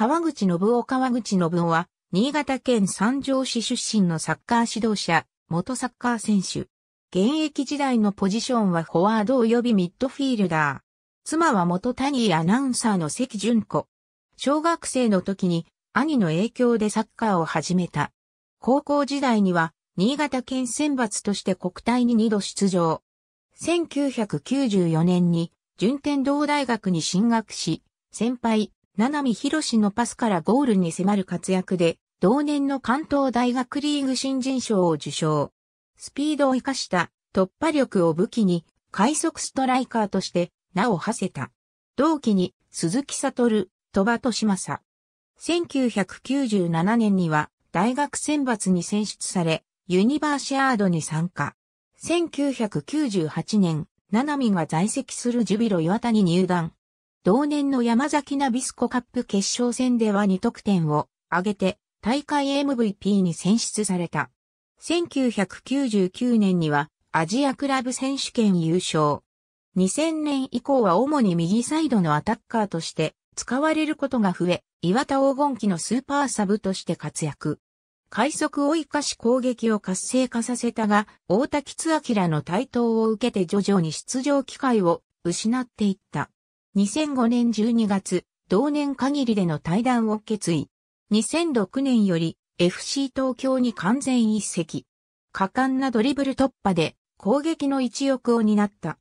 川口信夫川口信夫は、新潟県三条市出身のサッカー指導者、元サッカー選手。現役時代のポジションはフォワード及びミッドフィールダー。妻は元谷アナウンサーの関純子。小学生の時に兄の影響でサッカーを始めた。高校時代には新潟県選抜として国体に2度出場。1994年に順天堂大学に進学し、先輩、七海博士のパスからゴールに迫る活躍で、同年の関東大学リーグ新人賞を受賞。スピードを生かした突破力を武器に、快速ストライカーとして名を馳せた。同期に鈴木悟、鳥羽利正。1997年には大学選抜に選出され、ユニバーシアードに参加。1998年、七海が在籍するジュビロ岩田に入団。同年の山崎ナビスコカップ決勝戦では2得点を挙げて大会 MVP に選出された。1999年にはアジアクラブ選手権優勝。2000年以降は主に右サイドのアタッカーとして使われることが増え、岩田黄金期のスーパーサブとして活躍。快速を生かし攻撃を活性化させたが、大滝津明の台頭を受けて徐々に出場機会を失っていった。2005年12月、同年限りでの退団を決意。2006年より FC 東京に完全一席。果敢なドリブル突破で攻撃の一翼を担った。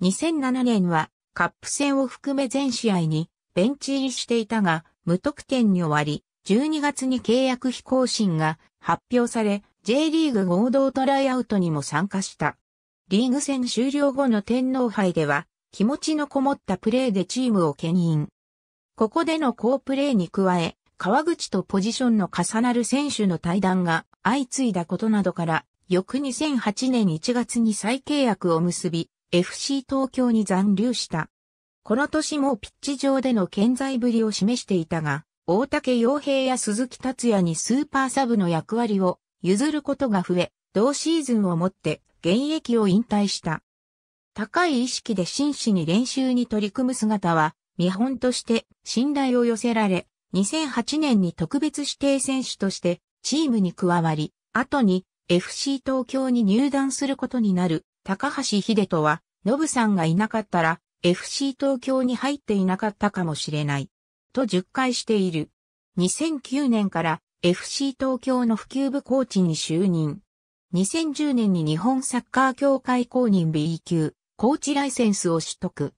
2007年はカップ戦を含め全試合にベンチ入りしていたが無得点に終わり、12月に契約非更新が発表され、J リーグ合同トライアウトにも参加した。リーグ戦終了後の天皇杯では気持ちのこもったプレーでチームを牽引。ここでの好プレーに加え、川口とポジションの重なる選手の対談が相次いだことなどから、翌2008年1月に再契約を結び、FC 東京に残留した。この年もピッチ上での健在ぶりを示していたが、大竹洋平や鈴木達也にスーパーサブの役割を譲ることが増え、同シーズンをもって現役を引退した。高い意識で真摯に練習に取り組む姿は、見本として信頼を寄せられ、2008年に特別指定選手としてチームに加わり、後に FC 東京に入団することになる高橋秀人は、ノブさんがいなかったら FC 東京に入っていなかったかもしれない。と10回している。2009年から FC 東京の普及部コーチに就任。2010年に日本サッカー協会公認 B 級。コーチライセンスを取得。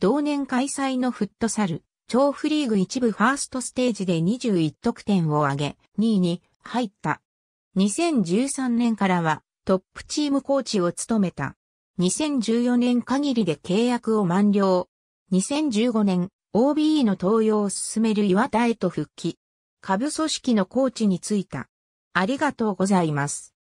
同年開催のフットサル、超フリーグ一部ファーストステージで21得点を挙げ、2位に入った。2013年からはトップチームコーチを務めた。2014年限りで契約を満了。2015年、OBE の登用を進める岩田へと復帰。下部組織のコーチについた。ありがとうございます。